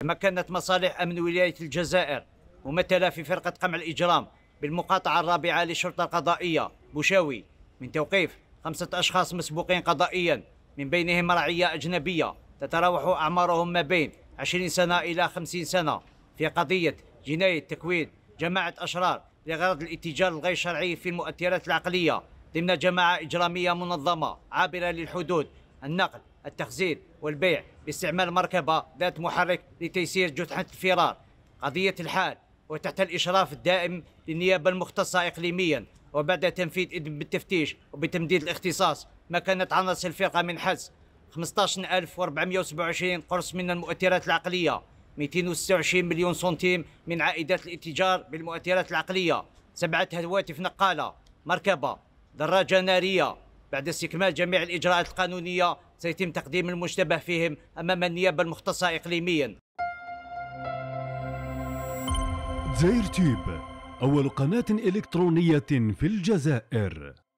تمكنت مصالح أمن ولاية الجزائر ممثلة في فرقة قمع الإجرام بالمقاطعة الرابعة للشرطة القضائية بوشاوي من توقيف خمسة أشخاص مسبوقين قضائيا من بينهم رعية أجنبية تتراوح أعمارهم ما بين 20 سنة إلى 50 سنة في قضية جناية تكوين جماعة أشرار لغرض الاتجار الغير شرعي في المؤثرات العقلية ضمن جماعة إجرامية منظمة عابرة للحدود النقل التخزين والبيع باستعمال مركبة ذات محرك لتيسير جثحة الفرار قضية الحال وتحت الإشراف الدائم للنيابة المختصة إقليميا وبعد تنفيذ إذن بالتفتيش وبتمديد الاختصاص ما كانت عناصر الفرقة من حز 15427 قرص من المؤثرات العقلية 226 مليون سنتيم من عائدات الاتجار بالمؤثرات العقلية سبعة هواتف نقالة مركبة دراجة نارية بعد استكمال جميع الإجراءات القانونية سيتم تقديم المشتبه فيهم أمام النيابة المختصة إقليميا زير تيب أول قناة إلكترونية في الجزائر